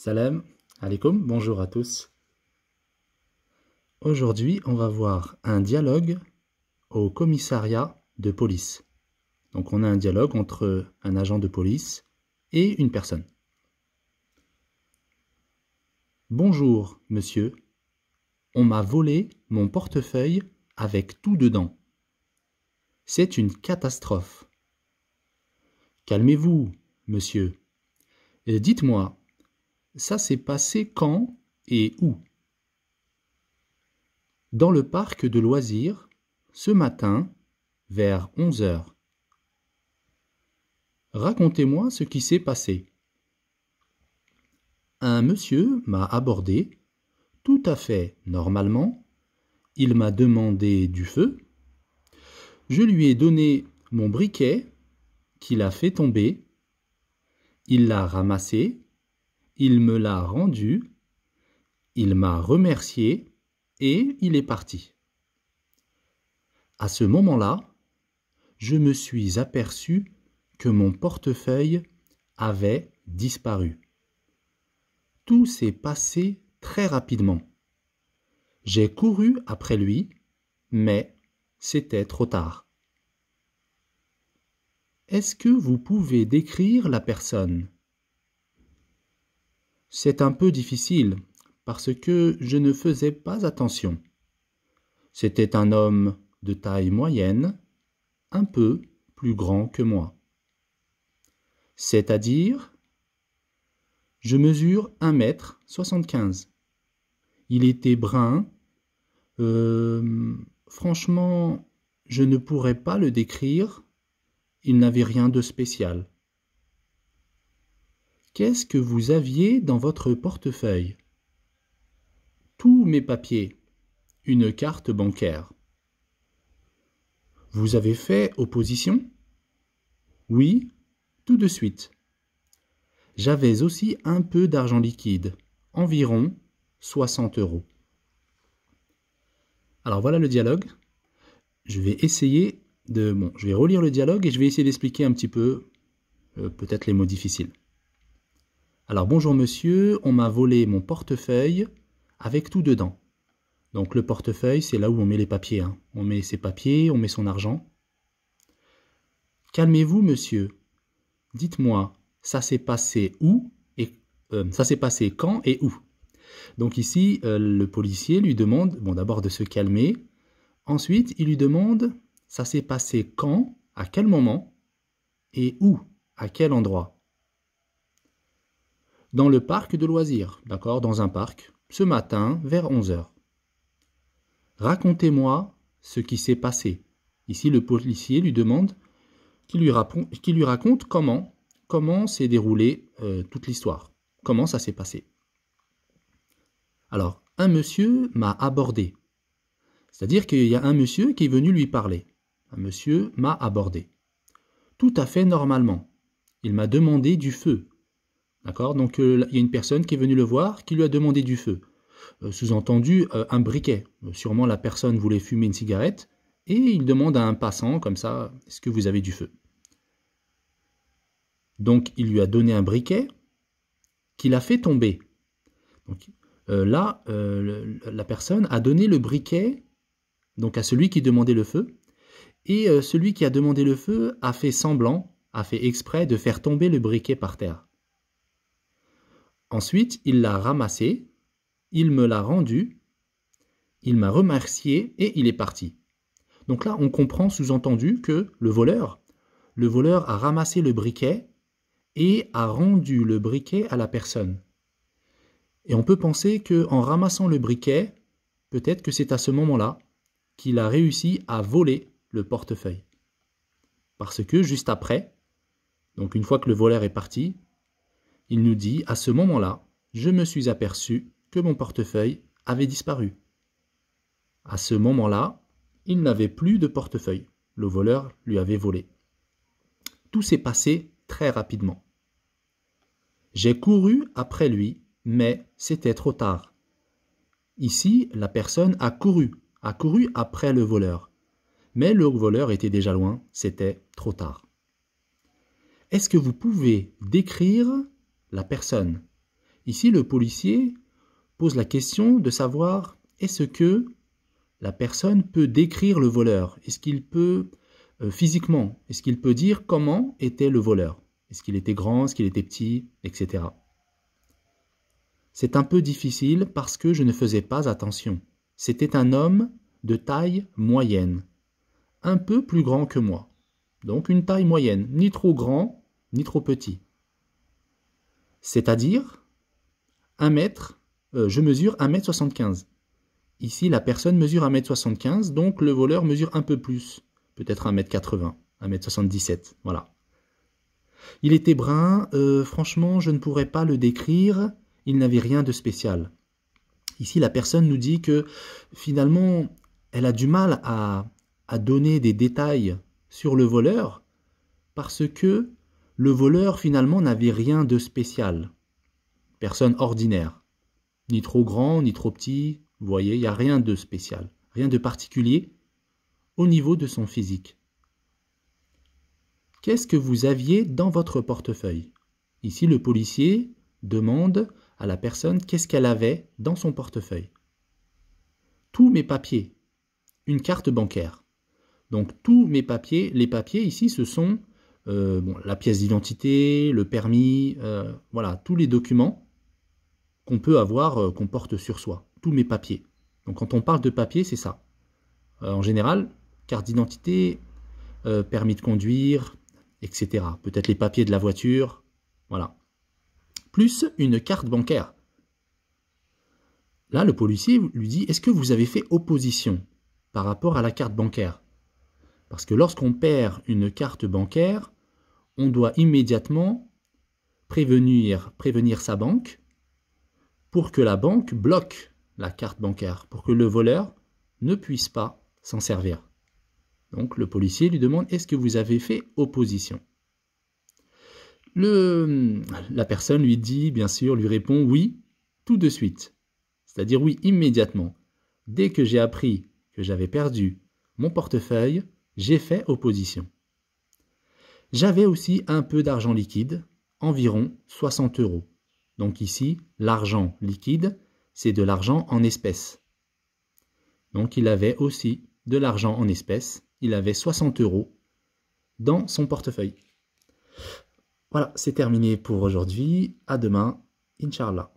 Salam alaikum, bonjour à tous. Aujourd'hui, on va voir un dialogue au commissariat de police. Donc on a un dialogue entre un agent de police et une personne. Bonjour, monsieur. On m'a volé mon portefeuille avec tout dedans. C'est une catastrophe. Calmez-vous, monsieur. Dites-moi, ça s'est passé quand et où Dans le parc de loisirs, ce matin, vers 11 heures. Racontez-moi ce qui s'est passé. Un monsieur m'a abordé, tout à fait normalement. Il m'a demandé du feu. Je lui ai donné mon briquet, qu'il a fait tomber. Il l'a ramassé il me l'a rendu, il m'a remercié et il est parti. À ce moment-là, je me suis aperçu que mon portefeuille avait disparu. Tout s'est passé très rapidement. J'ai couru après lui, mais c'était trop tard. Est-ce que vous pouvez décrire la personne c'est un peu difficile, parce que je ne faisais pas attention. C'était un homme de taille moyenne, un peu plus grand que moi. C'est-à-dire, je mesure 1 mètre 75. Il était brun. Euh, franchement, je ne pourrais pas le décrire. Il n'avait rien de spécial. Qu'est-ce que vous aviez dans votre portefeuille Tous mes papiers. Une carte bancaire. Vous avez fait opposition Oui, tout de suite. J'avais aussi un peu d'argent liquide, environ 60 euros. Alors voilà le dialogue. Je vais essayer de... Bon, je vais relire le dialogue et je vais essayer d'expliquer un petit peu euh, peut-être les mots difficiles. Alors bonjour monsieur, on m'a volé mon portefeuille avec tout dedans. Donc le portefeuille, c'est là où on met les papiers. Hein. On met ses papiers, on met son argent. Calmez-vous monsieur. Dites-moi, ça s'est passé où et euh, ça s'est passé quand et où Donc ici, euh, le policier lui demande, bon d'abord de se calmer. Ensuite, il lui demande, ça s'est passé quand, à quel moment et où, à quel endroit dans le parc de loisirs, d'accord, dans un parc, ce matin vers 11h. Racontez-moi ce qui s'est passé. Ici, le policier lui demande qui lui, raconte comment, comment s'est déroulée euh, toute l'histoire, comment ça s'est passé. Alors, un monsieur m'a abordé. C'est-à-dire qu'il y a un monsieur qui est venu lui parler. Un monsieur m'a abordé. Tout à fait normalement. Il m'a demandé du feu. D'accord Donc euh, il y a une personne qui est venue le voir, qui lui a demandé du feu. Euh, sous-entendu, euh, un briquet. sûrement la personne voulait fumer une cigarette, et il demande à un passant, comme ça, est-ce que vous avez du feu Donc il lui a donné un briquet qu'il a fait tomber. Donc, là, la personne a donné le briquet donc à celui qui demandait le feu, et celui qui a demandé le feu a fait semblant, a fait exprès de faire tomber le briquet par terre. Ensuite, il l'a ramassé »,« il me l'a rendu »,« il m'a remercié et il est parti. Donc là, on comprend sous-entendu que le voleur, le voleur a ramassé le briquet et a rendu le briquet à la personne. Et on peut penser que en ramassant le briquet, peut-être que c'est à ce moment-là qu'il a réussi à voler le portefeuille. Parce que juste après, donc une fois que le voleur est parti, il nous dit À ce moment-là, je me suis aperçu que mon portefeuille avait disparu. À ce moment-là, il n'avait plus de portefeuille. Le voleur lui avait volé. Tout s'est passé très rapidement. J'ai couru après lui, mais c'était trop tard. Ici, la personne a couru, a couru après le voleur. Mais le voleur était déjà loin, c'était trop tard. Est-ce que vous pouvez décrire la personne. Ici, le policier pose la question de savoir est-ce que la personne peut décrire le voleur Est-ce qu'il peut euh, physiquement Est-ce qu'il peut dire comment était le voleur Est-ce qu'il était grand Est-ce qu'il était petit Etc. C'est un peu difficile parce que je ne faisais pas attention. C'était un homme de taille moyenne, un peu plus grand que moi. Donc une taille moyenne, ni trop grand, ni trop petit c'est-à-dire 1 mètre, euh, je mesure 1m75. Ici, la personne mesure 1m75, donc le voleur mesure un peu plus, peut-être 1m80, 1m77, voilà. Il était brun, euh, franchement, je ne pourrais pas le décrire, il n'avait rien de spécial. Ici, la personne nous dit que finalement, elle a du mal à, à donner des détails sur le voleur parce que le voleur finalement n'avait rien de spécial. Personne ordinaire. Ni trop grand, ni trop petit, vous voyez, il n'y a rien de spécial, rien de particulier au niveau de son physique. Qu'est-ce que vous aviez dans votre portefeuille Ici, le policier demande à la personne qu'est-ce qu'elle avait dans son portefeuille. Tous mes papiers, une carte bancaire. Donc tous mes papiers, les papiers ici, ce sont euh, la pièce d'identité, le permis, euh, voilà, tous les documents qu'on peut avoir, euh, qu'on porte sur soi, tous mes papiers. Donc quand on parle de papier, c'est ça. en général, carte d'identité, permis de conduire, etc. Peut-être les papiers de la voiture, voilà. Plus une carte bancaire. Là, le policier lui dit, est-ce que vous avez fait opposition par rapport à la carte bancaire Parce que lorsqu'on perd une carte bancaire, on doit immédiatement prévenir, prévenir sa banque pour que la banque bloque la carte bancaire, pour que le voleur ne puisse pas s'en servir. Donc le policier lui demande est-ce que vous avez fait opposition le, La personne lui dit, bien sûr, lui répond oui, tout de suite. C'est-à-dire oui, immédiatement. Dès que j'ai appris que j'avais perdu mon portefeuille, j'ai fait opposition. J'avais aussi un peu d'argent liquide, environ 60 euros. Donc ici, l'argent liquide, c'est de l'argent en espèces. Donc il avait aussi de l'argent en espèces, il avait 60 euros dans son portefeuille. Voilà, c'est terminé pour aujourd'hui. À demain, Inch'Allah.